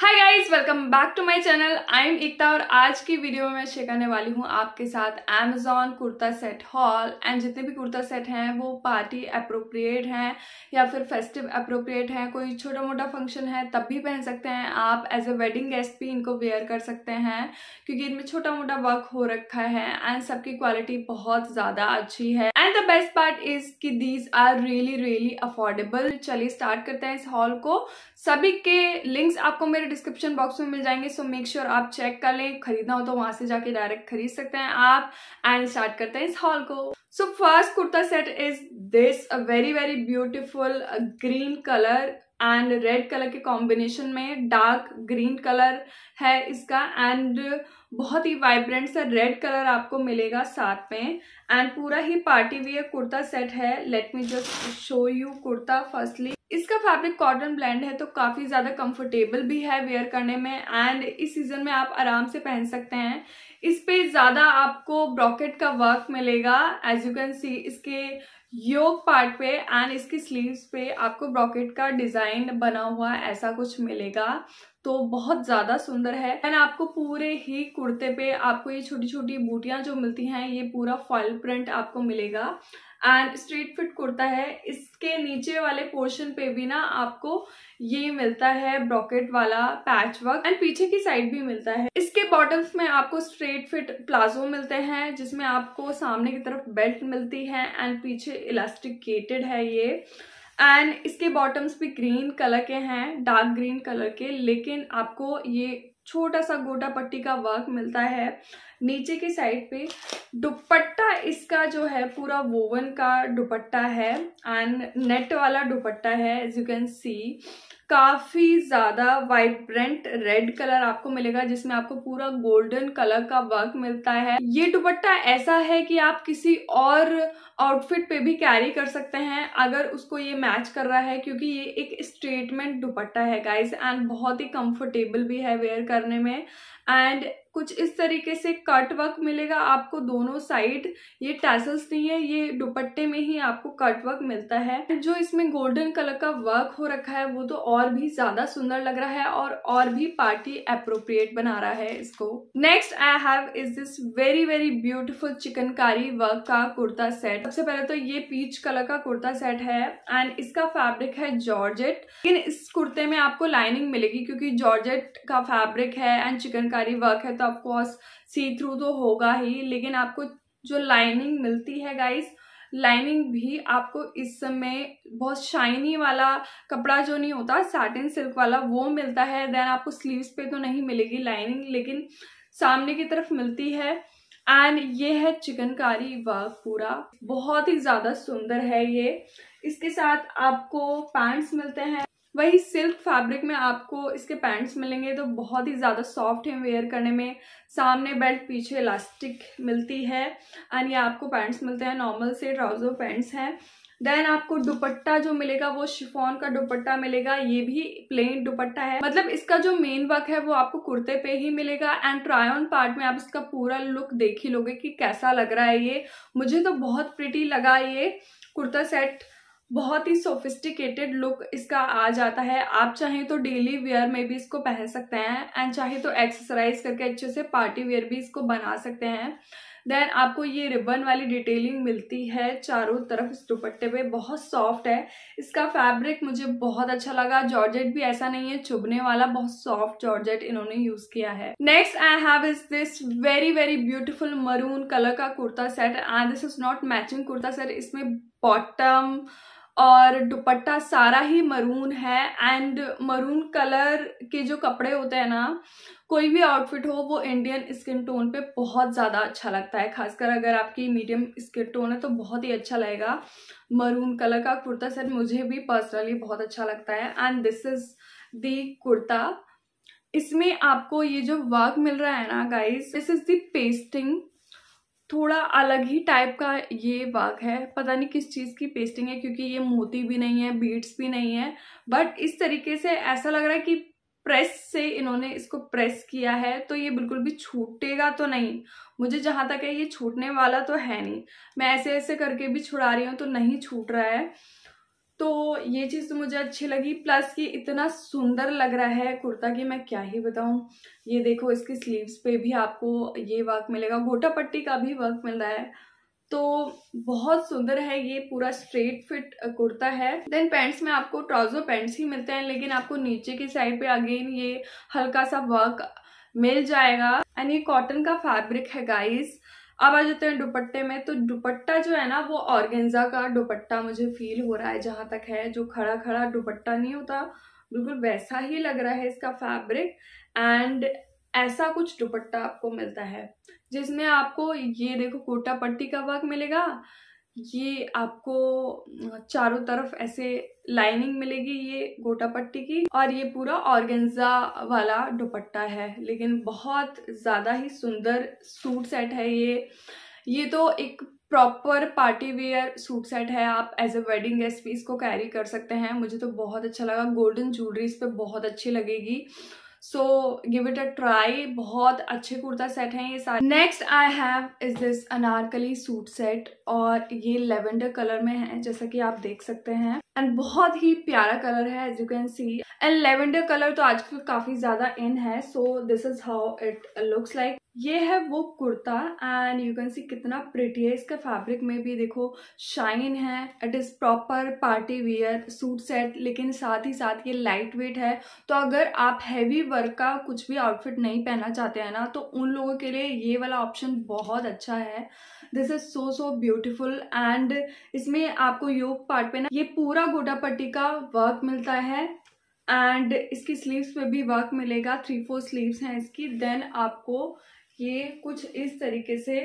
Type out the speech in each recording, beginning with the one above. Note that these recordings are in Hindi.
hi guys welcome back to my channel I am Ekta और आज की वीडियो में मैं शेयर करने वाली हूँ आपके साथ Amazon kurta set haul and जितने भी कुर्ता सेट हैं वो पार्टी अप्रोप्रिएट हैं या फिर फेस्टिव अप्रोप्रिएट हैं कोई छोटा मोटा फंक्शन है तब भी पहन सकते हैं आप एज अ वेडिंग गेस्ट भी इनको वेयर कर सकते हैं क्योंकि इनमें छोटा मोटा वर्क हो रखा है एंड सबकी क्वालिटी बहुत ज़्यादा अच्छी है and the best part is कि these are really really affordable चलिए स्टार्ट करते हैं इस हॉल को सभी के लिंक्स आपको मेरे डिस्क्रिप्शन बॉक्स में मिल जाएंगे सो मेक श्योर आप चेक कर लें खरीदना हो तो वहां से जाके डायरेक्ट खरीद सकते हैं आप एंड स्टार्ट करते हैं इस हॉल को so first kurta set is this very very beautiful green colour and red colour के कॉम्बिनेशन में डार्क ग्रीन कलर है इसका एंड बहुत ही वाइब्रेंट सा रेड कलर आपको मिलेगा साथ में एंड पूरा ही पार्टी वियर कुर्ता सेट है let me just show you kurta firstly इसका फैब्रिक कॉटन ब्लेंड है तो काफ़ी ज़्यादा कंफर्टेबल भी है वेयर करने में एंड इस सीज़न में आप आराम से पहन सकते हैं इस पे ज़्यादा आपको ब्रॉकेट का वर्क मिलेगा एज यू कैन सी इसके योग पार्ट पे एंड इसके स्लीव्स पे आपको ब्रॉकेट का डिज़ाइन बना हुआ ऐसा कुछ मिलेगा तो बहुत ज़्यादा सुंदर है एंड आपको पूरे ही कुर्ते पे आपको ये छोटी छोटी बूटियाँ जो मिलती हैं ये पूरा फॉल प्रिंट आपको मिलेगा एंड स्ट्रेट फिट कुर्ता है इसके नीचे वाले पोर्शन पे भी ना आपको ये मिलता है ब्रॉकेट वाला पैच वर्क एंड पीछे की साइड भी मिलता है इसके बॉटम्स में आपको स्ट्रेट फिट प्लाजो मिलते हैं जिसमें आपको सामने की तरफ बेल्ट मिलती है एंड पीछे इलास्टिकेटेड है ये एंड इसके बॉटम्स भी ग्रीन कलर के हैं डार्क ग्रीन कलर के लेकिन आपको ये छोटा सा गोटा पट्टी का वर्क मिलता है नीचे की साइड पे दुपट्टा इसका जो है पूरा वोवन का दुपट्टा है एंड नेट वाला दुपट्टा है एज यू कैन सी काफ़ी ज़्यादा वाइब्रेंट रेड कलर आपको मिलेगा जिसमें आपको पूरा गोल्डन कलर का वर्क मिलता है ये दुपट्टा ऐसा है कि आप किसी और आउटफिट पे भी कैरी कर सकते हैं अगर उसको ये मैच कर रहा है क्योंकि ये एक स्ट्रेटमेंट दुपट्टा है गाइज एंड बहुत ही कंफर्टेबल भी है वेयर करने में एंड कुछ इस तरीके से कट वर्क मिलेगा आपको दोनों साइड ये टैसल्स नहीं है ये दुपट्टे में ही आपको कट वर्क मिलता है जो इसमें गोल्डन कलर का वर्क हो रखा है वो तो और भी ज्यादा सुंदर लग रहा है और और भी पार्टी अप्रोप्रिएट बना रहा है इसको next I have is this very very beautiful chikankari work का कुर्ता सेट सबसे पहले तो ये पीच कलर का कुर्ता सेट है एंड इसका फैब्रिक है जॉर्जेट लेकिन इस कुर्ते में आपको लाइनिंग मिलेगी क्योंकि जॉर्जेट का फैब्रिक है एंड चिकनकारी वर्क है तो ऑफकोर्स सी थ्रू तो होगा ही लेकिन आपको जो लाइनिंग मिलती है गाइस लाइनिंग भी आपको इस समय बहुत शाइनी वाला कपड़ा जो नहीं होता साटिन सिल्क वाला वो मिलता है देन आपको स्लीव्स पे तो नहीं मिलेगी लाइनिंग लेकिन सामने की तरफ मिलती है एंड ये है चिकनकारी वर्क पूरा बहुत ही ज़्यादा सुंदर है ये इसके साथ आपको पैंट्स मिलते हैं वही सिल्क फैब्रिक में आपको इसके पैंट्स मिलेंगे तो बहुत ही ज़्यादा सॉफ्ट हैं वेयर करने में सामने बेल्ट पीछे इलास्टिक मिलती है एंड ये आपको पैंट्स मिलते हैं नॉर्मल से ट्राउज़र पैंट्स हैं देन आपको दुपट्टा जो मिलेगा वो शिफॉन का दुपट्टा मिलेगा ये भी प्लेन दुपट्टा है मतलब इसका जो मेन वर्क है वो आपको कुर्ते पे ही मिलेगा एंड ट्राई ऑन पार्ट में आप इसका पूरा लुक देख ही लोगे कि कैसा लग रहा है ये मुझे तो बहुत प्रिटी लगा ये कुर्ता सेट बहुत ही सोफिस्टिकेटेड लुक इसका आ जाता है आप चाहें तो डेली वेयर में भी इसको पहन सकते हैं एंड चाहे तो एक्सरसाइज करके अच्छे से पार्टी वेयर भी इसको बना सकते हैं देन आपको ये रिबन वाली डिटेलिंग मिलती है चारों तरफ इस दुपट्टे पे बहुत सॉफ्ट है इसका फैब्रिक मुझे बहुत अच्छा लगा जॉर्जेट भी ऐसा नहीं है चुभने वाला बहुत सॉफ्ट जॉर्जेट इन्होंने यूज किया है next I have is this very very beautiful maroon colour का kurta set and this is not matching kurta set इसमें बॉटम और दुपट्टा सारा ही मरून है एंड मरून कलर के जो कपड़े होते हैं ना कोई भी आउटफिट हो वो इंडियन स्किन टोन पे बहुत ज़्यादा अच्छा लगता है खासकर अगर आपकी मीडियम स्किन टोन है तो बहुत ही अच्छा लगेगा मरून कलर का कुर्ता सर मुझे भी पर्सनली बहुत अच्छा लगता है and this is the kurta इसमें आपको ये जो वर्क मिल रहा है ना guys this is the pasting थोड़ा अलग ही टाइप का ये वर्क है पता नहीं किस चीज़ की पेस्टिंग है क्योंकि ये मोती भी नहीं है बीट्स भी नहीं है बट इस तरीके से ऐसा लग रहा है कि प्रेस से इन्होंने इसको प्रेस किया है तो ये बिल्कुल भी छूटेगा तो नहीं मुझे जहाँ तक है ये छूटने वाला तो है नहीं मैं ऐसे ऐसे करके भी छुड़ा रही हूँ तो नहीं छूट रहा है तो ये चीज़ तो मुझे अच्छी लगी प्लस कि इतना सुंदर लग रहा है कुर्ता कि मैं क्या ही बताऊँ ये देखो इसके स्लीव्स पे भी आपको ये वर्क मिलेगा गोटा पट्टी का भी वर्क मिल रहा है तो बहुत सुंदर है ये पूरा स्ट्रेट फिट कुर्ता है देन पैंट्स में आपको ट्राउजर पैंट्स ही मिलते हैं लेकिन आपको नीचे की साइड पे अगेन ये हल्का सा वर्क मिल जाएगा एंड ये कॉटन का फैब्रिक है गाइस अब आ जाते हैं दुपट्टे में तो दुपट्टा जो है ना वो ऑर्गेंजा का दुपट्टा मुझे फील हो रहा है जहाँ तक है जो खड़ा खड़ा दुपट्टा नहीं होता बिल्कुल वैसा ही लग रहा है इसका फैब्रिक एंड ऐसा कुछ दुपट्टा आपको मिलता है जिसमें आपको ये देखो कोटा पट्टी का वर्क मिलेगा ये आपको चारों तरफ ऐसे लाइनिंग मिलेगी ये गोटा पट्टी की और ये पूरा ऑर्गेंजा वाला दुपट्टा है लेकिन बहुत ज़्यादा ही सुंदर सूट सेट है ये ये तो एक proper party wear suit set है आप एज अ वेडिंग गेस्ट भी इसको कैरी कर सकते हैं मुझे तो बहुत अच्छा लगा गोल्डन ज्वेलरीज पे बहुत अच्छी लगेगी so give it a try बहुत अच्छे कुर्ता सेट हैं ये सारे next I have is this Anarkali suit set और ये लेवेंडर कलर में है जैसा कि आप देख सकते हैं एंड बहुत ही प्यारा कलर है as you can see and lavender colour तो आजकल काफी ज्यादा इन है so this is how it looks like ये है वो kurta and you can see कितना प्रिटी है इसका फैब्रिक में भी देखो शाइन है it is proper party wear suit set लेकिन साथ ही साथ ये लाइट वेट है तो अगर आप हैवी वर्क का कुछ भी आउटफिट नहीं पहनना चाहते हैं ना तो उन लोगों के लिए ये वाला ऑप्शन बहुत अच्छा है this is so so beautiful and इसमें आपको योग पार्ट पे ना ये पूरा गोटा पट्टी का वर्क मिलता है एंड इसकी स्लीव्स पे भी वर्क मिलेगा थ्री फोर स्लीव्स हैं इसकी देन आपको ये कुछ इस तरीके से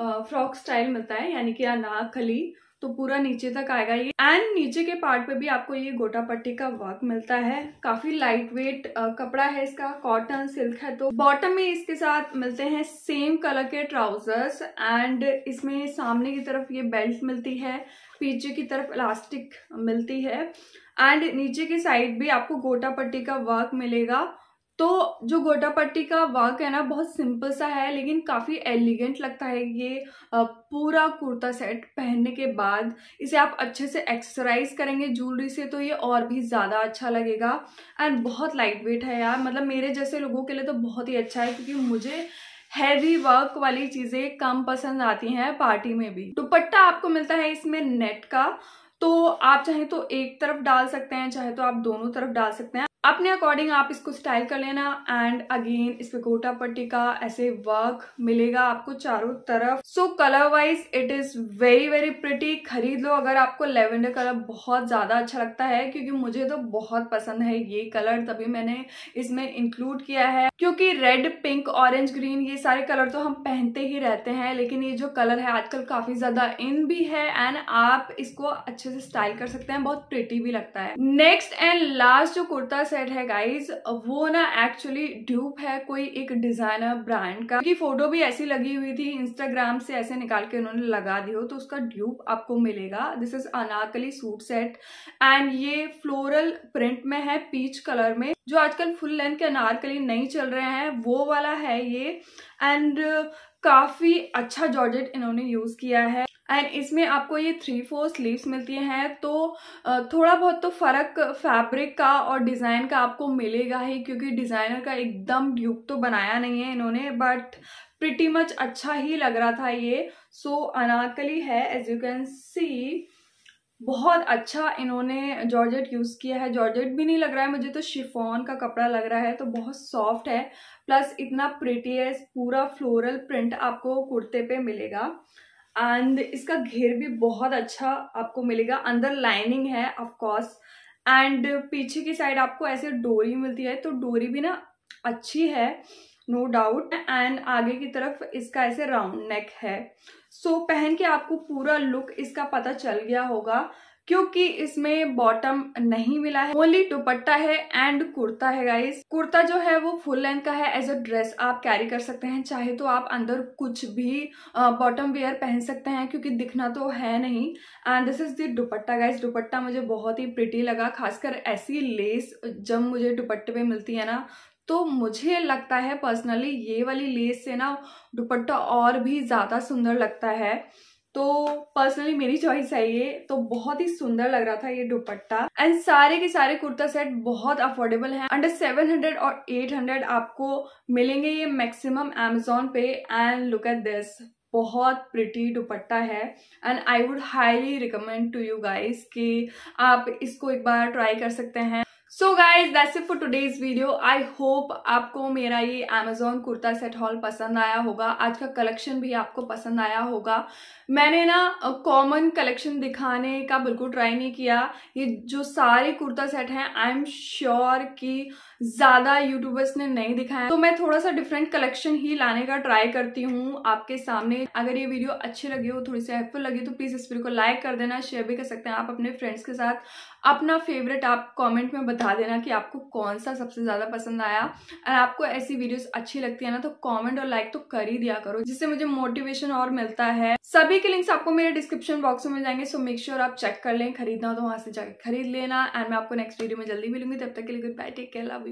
फ्रॉक स्टाइल मिलता है यानी कि अनाखली तो पूरा नीचे तक आएगा ये एंड नीचे के पार्ट पे भी आपको ये गोटा पट्टी का वर्क मिलता है काफी लाइट वेट कपड़ा है इसका कॉटन सिल्क है तो बॉटम में इसके साथ मिलते हैं सेम कलर के ट्राउजर्स एंड इसमें सामने की तरफ ये बेल्ट मिलती है पीछे की तरफ इलास्टिक मिलती है एंड नीचे की साइड भी आपको गोटा पट्टी का वर्क मिलेगा तो जो गोटा पट्टी का वर्क है ना बहुत सिंपल सा है लेकिन काफ़ी एलिगेंट लगता है ये पूरा कुर्ता सेट पहनने के बाद इसे आप अच्छे से एक्सरसाइज करेंगे ज्वेलरी से तो ये और भी ज़्यादा अच्छा लगेगा एंड बहुत लाइट वेट है यार मतलब मेरे जैसे लोगों के लिए तो बहुत ही अच्छा है क्योंकि मुझे हैवी वर्क वाली चीजें कम पसंद आती हैं पार्टी में भी दुपट्टा आपको मिलता है इसमें नेट का तो आप चाहे तो एक तरफ डाल सकते हैं चाहे तो आप दोनों तरफ डाल सकते हैं अपने अकॉर्डिंग आप इसको स्टाइल कर लेना एंड अगेन इस पे गोटा पट्टी का ऐसे वर्क मिलेगा आपको चारों तरफ so colour wise it is very very pretty खरीद लो अगर आपको लेवेंडर कलर बहुत ज्यादा अच्छा लगता है क्योंकि मुझे तो बहुत पसंद है ये कलर तभी मैंने इसमें इंक्लूड किया है क्योंकि रेड पिंक ऑरेंज ग्रीन ये सारे कलर तो हम पहनते ही रहते हैं लेकिन ये जो कलर है आजकल काफी ज्यादा इन भी है एंड आप इसको अच्छे से स्टाइल कर सकते हैं बहुत प्रिटी भी लगता है नेक्स्ट एंड लास्ट जो कुर्ता सेट है गाइज वो ना एक्चुअली ड्यूप है कोई एक डिजाइनर ब्रांड का की फोटो भी ऐसी लगी हुई थी इंस्टाग्राम से ऐसे निकाल के उन्होंने लगा दी हो तो उसका ड्यूप आपको मिलेगा this is Anarkali suit set and ये फ्लोरल प्रिंट में है पीच कलर में जो आजकल फुल लेंथ के अनारकली नहीं चल रहे हैं वो वाला है ये एंड काफ़ी अच्छा जॉर्जेट इन्होंने यूज़ किया है एंड इसमें आपको ये थ्री फोर स्लीव्स मिलती हैं तो थोड़ा बहुत तो फ़र्क फैब्रिक का और डिज़ाइन का आपको मिलेगा ही क्योंकि डिज़ाइनर का एकदम ड्यूक तो बनाया नहीं है इन्होंने बट प्रिटी मच अच्छा ही लग रहा था ये सो so, अनाकली है एज यू कैन सी बहुत अच्छा इन्होंने जॉर्जेट यूज़ किया है जॉर्जेट भी नहीं लग रहा है मुझे तो शिफॉन का कपड़ा लग रहा है तो बहुत सॉफ्ट है प्लस इतना प्रिटी है पूरा फ्लोरल प्रिंट आपको कुर्ते पे मिलेगा एंड इसका घेर भी बहुत अच्छा आपको मिलेगा अंदर लाइनिंग है ऑफकोर्स एंड पीछे की साइड आपको ऐसे डोरी मिलती है तो डोरी भी ना अच्छी है नो डाउट एंड आगे की तरफ इसका ऐसे राउंड नेक है सो so, पहन के आपको पूरा लुक इसका पता चल गया होगा क्योंकि इसमें बॉटम नहीं मिला है ओनली दुपट्टा है एंड कुर्ता है गाइस कुर्ता जो है वो फुल लेंथ का है एज अ ड्रेस आप कैरी कर सकते हैं चाहे तो आप अंदर कुछ भी बॉटम वेयर पहन सकते हैं क्योंकि दिखना तो है नहीं and this is dupatta guys dupatta मुझे बहुत ही प्रिटी लगा खासकर ऐसी लेस जब मुझे दुपट्टे पे मिलती है ना तो मुझे लगता है पर्सनली ये वाली लेस से ना दुपट्टा और भी ज़्यादा सुंदर लगता है तो पर्सनली मेरी चॉइस है ये तो बहुत ही सुंदर लग रहा था ये दुपट्टा एंड सारे के सारे कुर्ता सेट बहुत अफोर्डेबल हैं अंडर 700 और 800 आपको मिलेंगे ये मैक्सिमम एमेजोन पे एंड लुक एट दिस बहुत प्रिटी दुपट्टा है and I would highly recommend to you guys कि आप इसको एक बार ट्राई कर सकते हैं so guys that's it for today's video I hope आपको मेरा ये अमेजोन कुर्ता सेट हॉल पसंद आया होगा आज का कलेक्शन भी आपको पसंद आया होगा मैंने ना कॉमन कलेक्शन दिखाने का बिल्कुल ट्राई नहीं किया ये जो सारे कुर्ता सेट हैं आई एम श्योर कि ज़्यादा यूट्यूबर्स ने नहीं दिखाया तो मैं थोड़ा सा डिफरेंट कलेक्शन ही लाने का ट्राई करती हूँ आपके सामने अगर ये वीडियो अच्छी लगी हो थोड़ी सी हेल्पफुल लगी तो प्लीज़ इस वीडियो को लाइक कर देना शेयर भी कर सकते हैं आप अपने फ्रेंड्स के साथ अपना फेवरेट आप कॉमेंट में बता देना कि आपको कौन सा सबसे ज़्यादा पसंद आया और आपको ऐसी वीडियोस अच्छी लगती है ना तो कमेंट और लाइक तो कर ही दिया करो जिससे मुझे मोटिवेशन और मिलता है सभी के लिंक्स आपको मेरे डिस्क्रिप्शन बॉक्स में मिल जाएंगे सो मेक श्योर आप चेक कर लें खरीदना तो वहां से जाके खरीद लेना एंड मैं आपको नेक्स्ट वीडियो में जल्दी मिलूंगी तब तक के लिए goodbye take care love